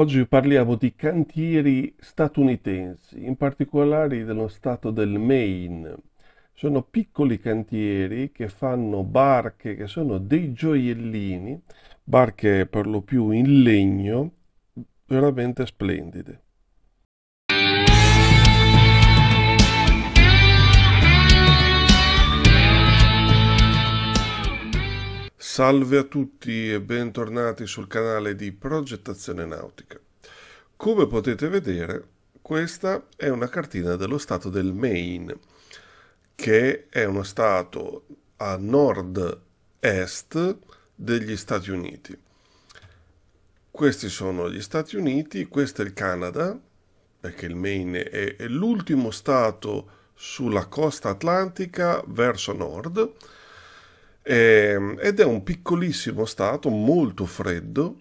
Oggi parliamo di cantieri statunitensi, in particolare dello stato del Maine. Sono piccoli cantieri che fanno barche che sono dei gioiellini, barche per lo più in legno, veramente splendide. Salve a tutti e bentornati sul canale di Progettazione Nautica. Come potete vedere, questa è una cartina dello stato del Maine, che è uno stato a nord-est degli Stati Uniti. Questi sono gli Stati Uniti, questo è il Canada, perché il Maine è, l'ultimo stato sulla costa atlantica verso nord, eh, ed è un piccolissimo stato molto freddo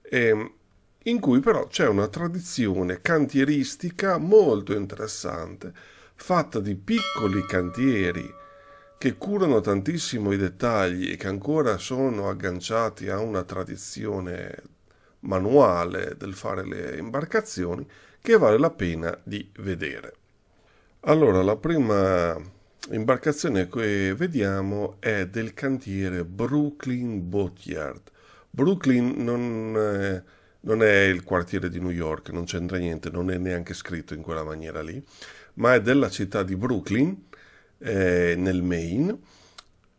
eh, in cui però c'è una tradizione cantieristica molto interessante, fatta di piccoli cantieri che curano tantissimo i dettagli e che ancora sono agganciati a una tradizione manuale del fare le imbarcazioni che vale la pena di vedere. Allora, la prima L'imbarcazione che vediamo è del cantiere Brooklyn Boatyard. Brooklyn non è, eh, non è il quartiere di New York, non c'entra niente, non è neanche scritto in quella maniera lì, ma è della città di Brooklyn, eh, nel Maine,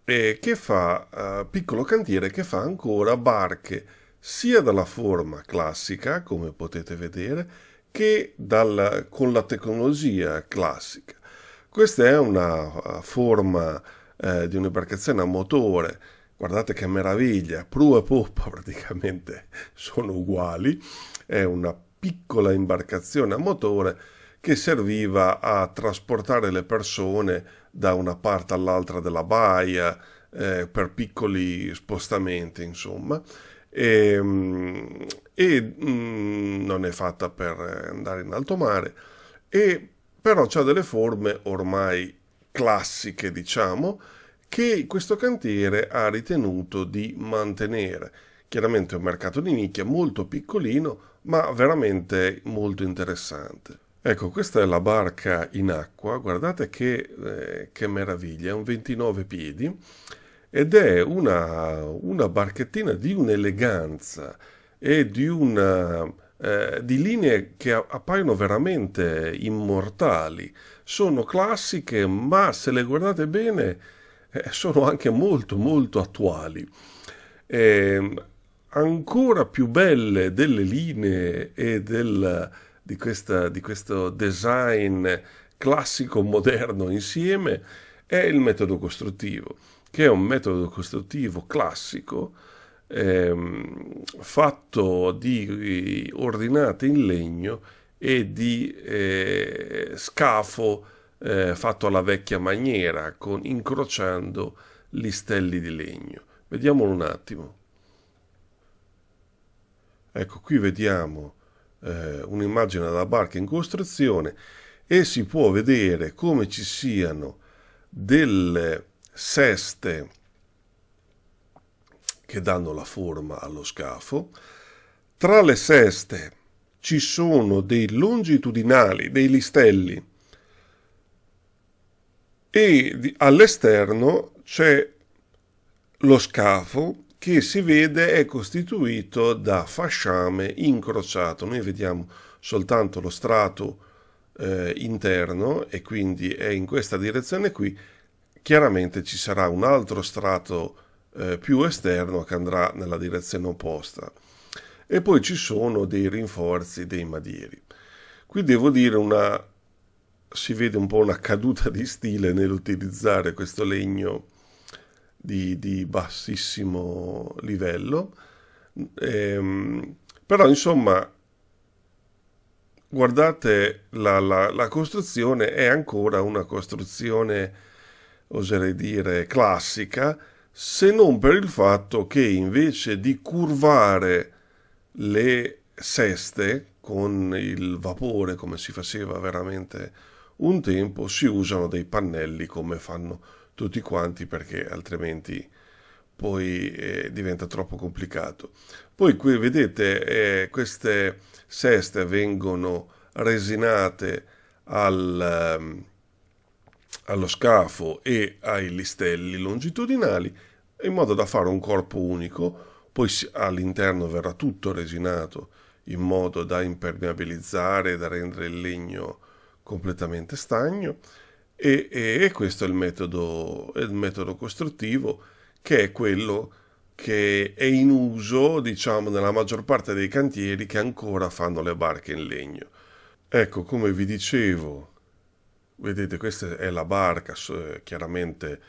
eh, che fa, eh, piccolo cantiere che fa ancora barche sia dalla forma classica, come potete vedere, che dal, con la tecnologia classica. Questa è una eh, forma eh, di un'imbarcazione a motore, guardate che meraviglia, prua e poppa praticamente sono uguali, è una piccola imbarcazione a motore che serviva a trasportare le persone da una parte all'altra della baia eh, per piccoli spostamenti, insomma. E, ehm, e mm, non è fatta per eh, andare in alto mare e però ha delle forme ormai classiche, diciamo, che questo cantiere ha ritenuto di mantenere. Chiaramente è un mercato di nicchia molto piccolino, ma veramente molto interessante. Ecco, questa è la barca in acqua, guardate che, eh, che meraviglia, è un 29 piedi ed è una, una barchettina di un'eleganza e di una eh, di linee che appaiono veramente immortali. Sono classiche, ma se le guardate bene eh, sono anche molto molto attuali. Eh, ancora più belle delle linee e del, di, questa, di questo design classico moderno insieme è il metodo costruttivo, che è un metodo costruttivo classico ehm, fatto di ordinate in legno e di eh, scafo eh, fatto alla vecchia maniera, con, incrociando gli stelli di legno. Vediamolo un attimo. Ecco, qui vediamo eh, un'immagine della barca in costruzione e si può vedere come ci siano delle seste che danno la forma allo scafo. Tra le seste ci sono dei longitudinali, dei listelli e all'esterno c'è lo scafo che si vede è costituito da fasciame incrociato. Noi vediamo soltanto lo strato eh, interno e quindi è in questa direzione qui. Chiaramente ci sarà un altro strato eh, più esterno che andrà nella direzione opposta. E poi ci sono dei rinforzi dei Madieri. Qui devo dire una si vede un po' una caduta di stile nell'utilizzare questo legno di, di bassissimo livello, ehm, però insomma guardate la, la, la, costruzione è ancora una costruzione oserei dire classica se non per il fatto che invece di curvare le seste con il vapore come si faceva veramente un tempo, si usano dei pannelli come fanno tutti quanti perché altrimenti poi eh, diventa troppo complicato. Poi qui vedete eh, queste seste vengono resinate al, ehm, allo scafo e ai listelli longitudinali in modo da fare un corpo unico, poi all'interno verrà tutto resinato in modo da impermeabilizzare, e da rendere il legno completamente stagno e, e, e questo è il, metodo, è il metodo costruttivo che è quello che è in uso diciamo nella maggior parte dei cantieri che ancora fanno le barche in legno. Ecco come vi dicevo vedete questa è la barca eh, chiaramente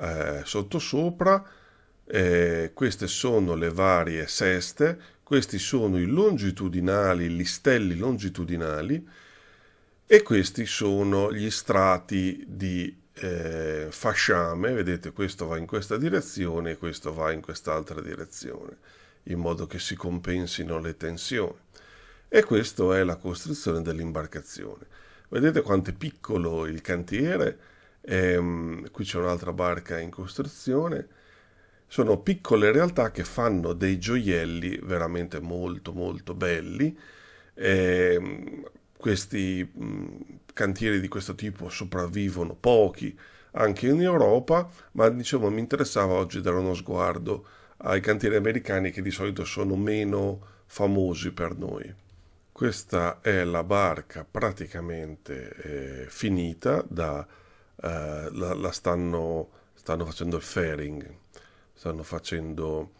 eh, sottosopra eh, queste sono le varie seste questi sono i longitudinali gli stelli longitudinali e questi sono gli strati di eh, fasciame vedete questo va in questa direzione e questo va in quest'altra direzione in modo che si compensino le tensioni e questa è la costruzione dell'imbarcazione Vedete quanto è piccolo il cantiere? Ehm, qui c'è un'altra barca in costruzione. Sono piccole realtà che fanno dei gioielli veramente molto molto belli. Ehm, questi mh, cantieri di questo tipo sopravvivono pochi anche in Europa, ma diciamo mi interessava oggi dare uno sguardo ai cantieri americani che di solito sono meno famosi per noi. Questa è la barca praticamente eh, finita, da, eh, la, la stanno, stanno, facendo il fairing, stanno facendo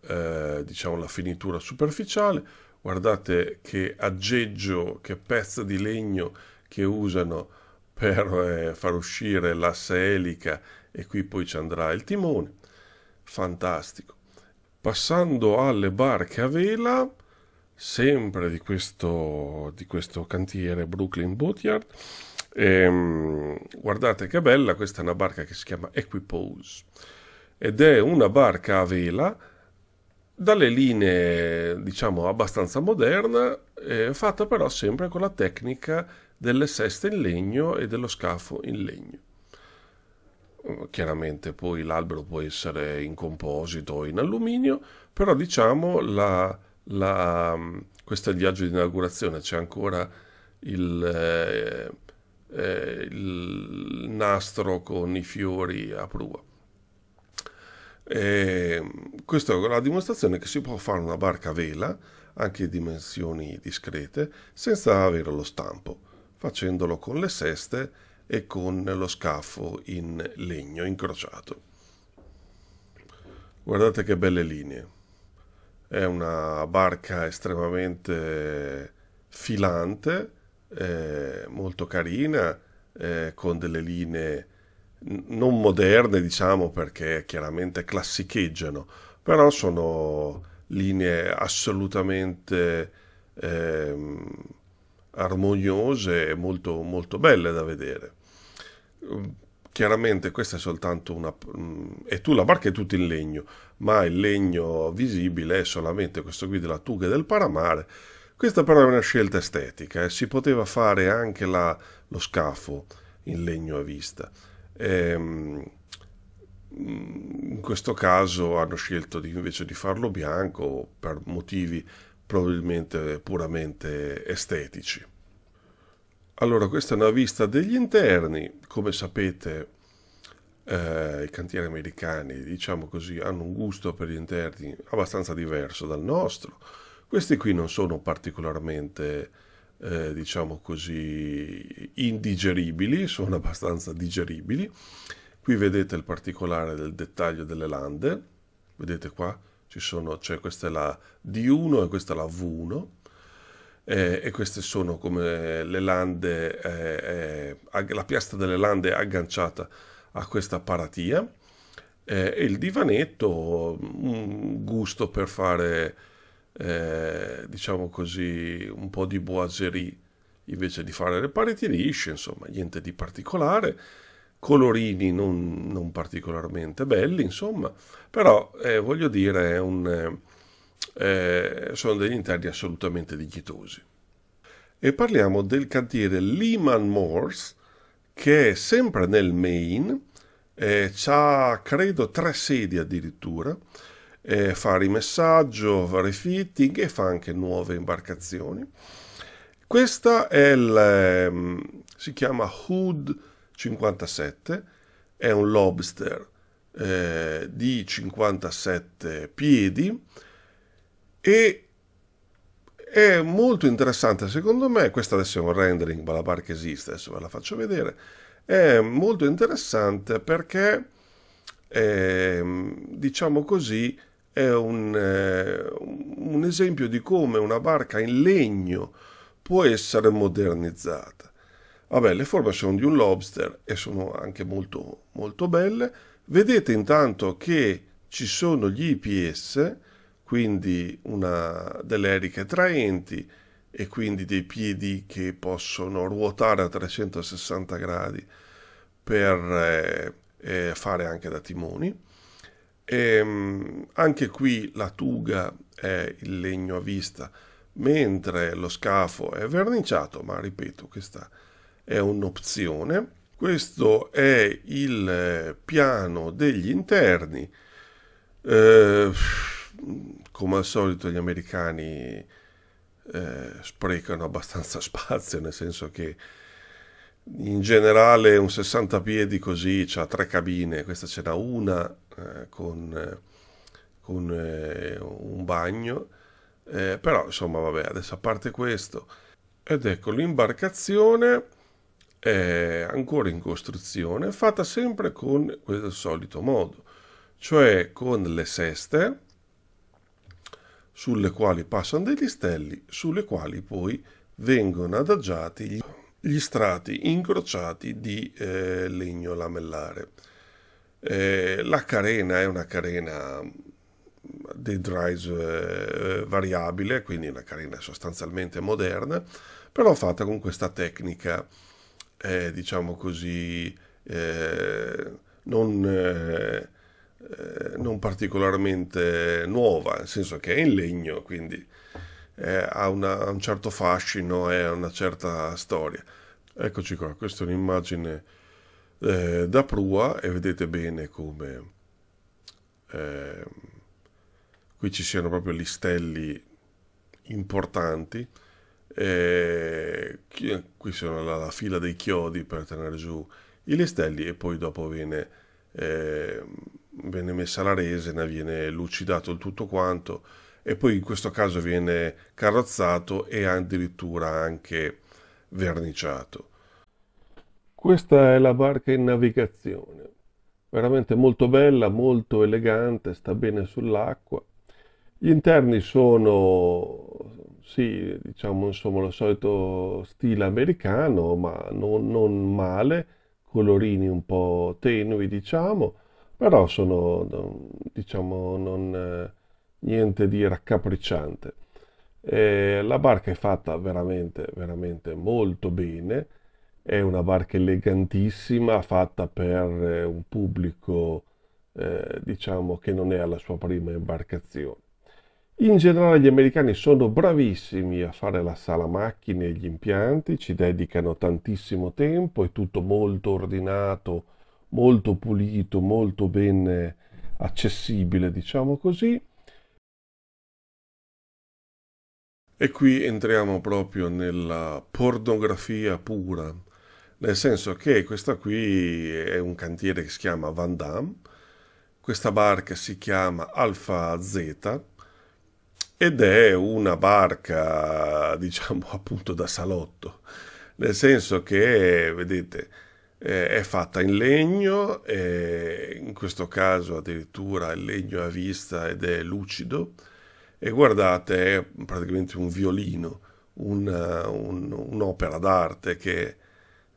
eh, diciamo la finitura superficiale. Guardate che aggeggio, che pezzo di legno che usano per eh, far uscire l'asse elica e qui poi ci andrà il timone. Fantastico. Passando alle barche a vela, sempre di questo, di questo cantiere Brooklyn Boatyard. E, ehm, guardate che bella, questa è una barca che si chiama Equipose ed è una barca a vela dalle linee diciamo abbastanza moderna, eh, fatta però sempre con la tecnica delle seste in legno e dello scafo in legno mm, chiaramente poi l'albero può essere in composito o in alluminio, però diciamo la, la, questo è il viaggio di inaugurazione, c'è ancora il, eh, eh, il, nastro con i fiori a prua. E questa è la dimostrazione che si può fare una barca a vela, anche in dimensioni discrete, senza avere lo stampo, facendolo con le seste e con lo scafo in legno incrociato. Guardate che belle linee. È una barca estremamente filante, eh, molto carina, eh, con delle linee non moderne, diciamo, perché chiaramente classicheggiano, però sono linee assolutamente eh, armoniose e molto, molto belle da vedere Chiaramente questa è soltanto una... Mm, e tu la barca è tutta in legno, ma il legno visibile è solamente questo qui della tuga del paramare. Questa però è una scelta estetica, e eh. si poteva fare anche la, lo scafo in legno a vista. Ehm, mm, in questo caso hanno scelto di, invece di farlo bianco per motivi probabilmente puramente estetici. Allora, questa è una vista degli interni. Come sapete, eh, i cantieri americani, diciamo così, hanno un gusto per gli interni abbastanza diverso dal nostro. Questi qui non sono particolarmente, eh, diciamo così, indigeribili, sono abbastanza digeribili. Qui vedete il particolare del dettaglio delle lande. Vedete qua? Ci sono, cioè questa è la D1 e questa è la V1 eh, e queste sono come le lande, eh, eh, la piastra delle lande agganciata a questa paratia eh, e il divanetto, un gusto per fare, eh, diciamo così, un po' di boiserie invece di fare le pareti lisce, insomma, niente di particolare colorini non, non, particolarmente belli, insomma, però eh, voglio dire è un, eh, sono degli interni assolutamente dignitosi. E parliamo del cantiere Lehman Morse, che è sempre nel Maine, eh, ha credo tre sedi addirittura, eh, fa rimessaggio, fa refitting e fa anche nuove imbarcazioni. Questa è il, eh, si chiama Hood 57, è un lobster eh, di 57 piedi, e è molto interessante secondo me, questo adesso è un rendering, ma la barca esiste, adesso ve la faccio vedere, è molto interessante perché, è, ehm, diciamo così, è un, eh, un, esempio di come una barca in legno può essere modernizzata. Vabbè, le forme sono di un lobster e sono anche molto, molto belle. Vedete intanto che ci sono gli IPS quindi una, delle eriche traenti e quindi dei piedi che possono ruotare a 360 gradi per eh, eh, fare anche da timoni. E, ehm, anche qui la tuga è il legno a vista, mentre lo scafo è verniciato, ma ripeto, questa è un'opzione. Questo è il piano degli interni. Eh, come al solito gli americani eh, sprecano abbastanza spazio, nel senso che in generale un 60 piedi così ha tre cabine, questa ce n'ha una eh, con, con eh, un bagno, eh, però insomma vabbè adesso a parte questo. Ed ecco l'imbarcazione è ancora in costruzione, fatta sempre con quel solito modo, cioè con le seste sulle quali passano degli stelli, sulle quali poi vengono adagiati gli, gli strati incrociati di eh, legno lamellare. Eh, la carena è una carena mm, di drive eh, eh, variabile, quindi una carena sostanzialmente moderna, però fatta con questa tecnica, eh, diciamo così, eh, non eh, non particolarmente nuova, nel senso che è in legno, quindi eh, ha, una, un certo fascino e una certa storia. Eccoci qua, questa è un'immagine eh, da prua e vedete bene come eh, qui ci siano proprio gli stelli importanti. E qui sono la, la, fila dei chiodi per tenere giù i listelli e poi dopo viene eh, viene messa la resina, viene lucidato il tutto quanto e poi in questo caso viene carrozzato e addirittura anche verniciato. Questa è la barca in navigazione, veramente molto bella, molto elegante, sta bene sull'acqua. Gli interni sono, sì, diciamo insomma lo solito stile americano, ma non, non male, colorini un po' tenui diciamo, però sono, diciamo, non, eh, niente di raccapricciante. E la barca è fatta veramente, veramente molto bene, è una barca elegantissima, fatta per eh, un pubblico, eh, diciamo, che non è alla sua prima imbarcazione. In generale gli americani sono bravissimi a fare la sala macchine e gli impianti, ci dedicano tantissimo tempo, è tutto molto ordinato, molto pulito, molto ben eh, accessibile, diciamo così. E qui entriamo proprio nella pornografia pura, nel senso che questa qui è un cantiere che si chiama Van Damme, questa barca si chiama Alfa Z ed è una barca, diciamo appunto da salotto, nel senso che, vedete, eh, è fatta in legno, eh, in questo caso addirittura il legno è a vista ed è lucido e guardate è praticamente un violino, una, un, un'opera d'arte che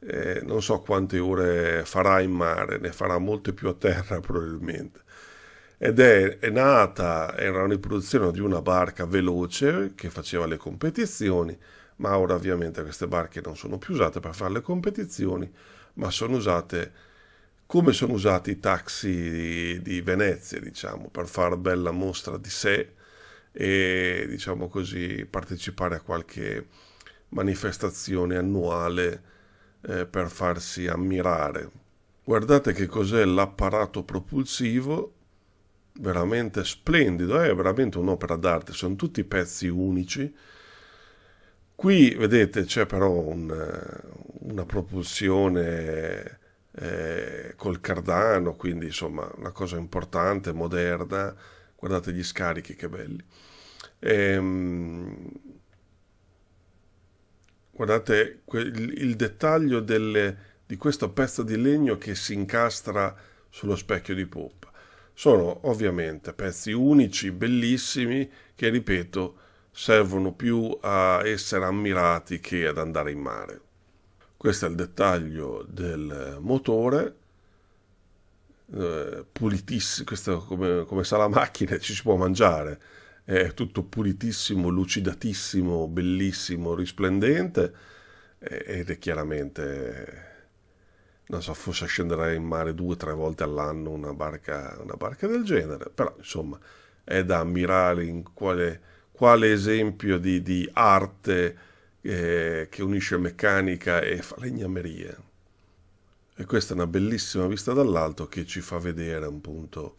eh, non so quante ore farà in mare, ne farà molte più a terra probabilmente. Ed è, è nata, era una riproduzione di una barca veloce che faceva le competizioni, ma ora ovviamente queste barche non sono più usate per fare le competizioni ma sono usate come sono usati i taxi di Venezia, diciamo, per fare bella mostra di sé e, diciamo così, partecipare a qualche manifestazione annuale eh, per farsi ammirare. Guardate che cos'è l'apparato propulsivo, veramente splendido, è veramente un'opera d'arte, sono tutti pezzi unici, Qui vedete c'è però un, eh, una propulsione eh, col cardano, quindi insomma una cosa importante, moderna. Guardate gli scarichi che belli. Ehm, guardate il, il dettaglio delle, di questo pezzo di legno che si incastra sullo specchio di poppa. Sono ovviamente pezzi unici, bellissimi, che ripeto servono più a essere ammirati che ad andare in mare. Questo è il dettaglio del motore, eh, pulitissimo, questo come, come sa la macchina ci si può mangiare, è tutto pulitissimo, lucidatissimo, bellissimo, risplendente ed è chiaramente non so, forse scenderà in mare due o tre volte all'anno una barca, una barca, del genere, però insomma è da ammirare in quale quale esempio di, di arte eh, che unisce meccanica e falegnameria. E questa è una bellissima vista dall'alto che ci fa vedere appunto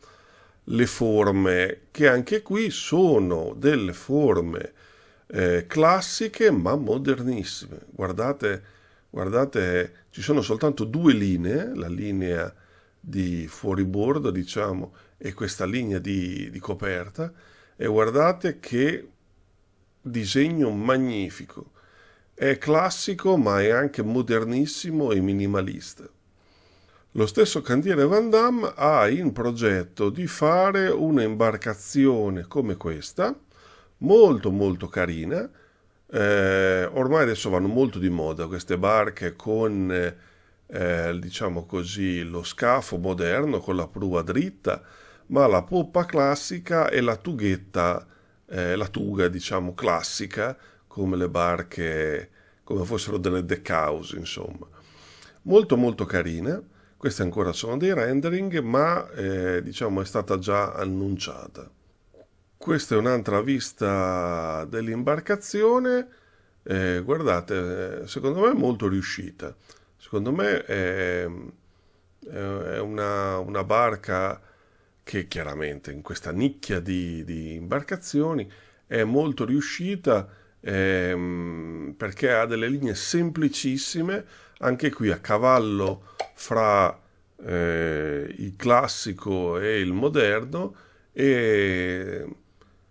le forme, che anche qui sono delle forme eh, classiche ma modernissime. Guardate, guardate, ci sono soltanto due linee, la linea di fuoribordo, diciamo, e questa linea di, di coperta, e guardate che disegno magnifico. È classico ma è anche modernissimo e minimalista. Lo stesso cantiere Van Damme ha in progetto di fare un'imbarcazione come questa, molto molto carina. Eh, ormai adesso vanno molto di moda queste barche con, eh, eh diciamo così, lo scafo moderno, con la prua dritta, ma la poppa classica e la tughetta, eh, la tuga diciamo classica, come le barche, come fossero delle decaus, insomma. Molto molto carina, queste ancora sono dei rendering, ma eh, diciamo è stata già annunciata. Questa è un'altra vista dell'imbarcazione, eh, guardate, secondo me è molto riuscita. Secondo me è, è una, una barca che chiaramente in questa nicchia di, di imbarcazioni è molto riuscita ehm, perché ha delle linee semplicissime, anche qui a cavallo fra eh, il classico e il moderno e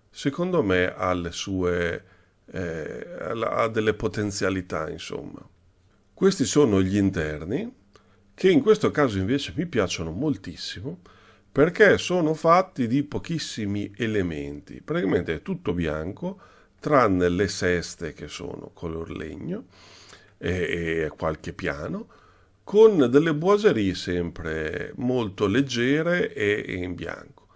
secondo me ha le sue eh, ha delle potenzialità insomma questi sono gli interni che in questo caso invece mi piacciono moltissimo perché sono fatti di pochissimi elementi, praticamente è tutto bianco tranne le seste che sono color legno e, e qualche piano con delle boiserie sempre molto leggere e, e, in bianco.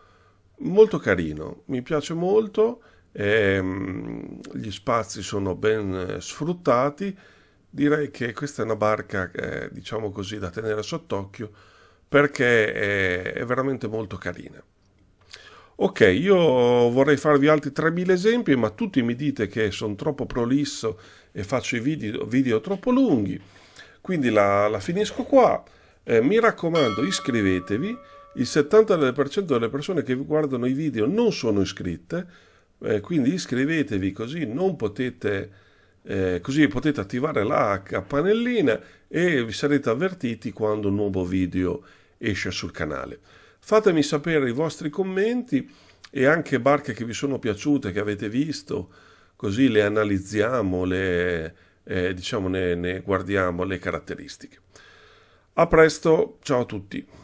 Molto carino, mi piace molto, ehm, gli spazi sono ben sfruttati, direi che questa è una barca, eh, diciamo così, da tenere sott'occhio perché è veramente molto carina. Ok, io vorrei farvi altri 3.000 esempi, ma tutti mi dite che sono troppo prolisso e faccio i video, video troppo lunghi, quindi la, la finisco qua. Eh, mi raccomando, iscrivetevi. Il 70% delle persone che guardano i video non sono iscritte, eh, quindi iscrivetevi così potete, eh, così potete attivare la campanellina e vi sarete avvertiti quando un nuovo video è esce sul canale. Fatemi sapere i vostri commenti e anche barche che vi sono piaciute, che avete visto, così le analizziamo, le, eh, diciamo ne, ne guardiamo le caratteristiche. A presto, ciao a tutti.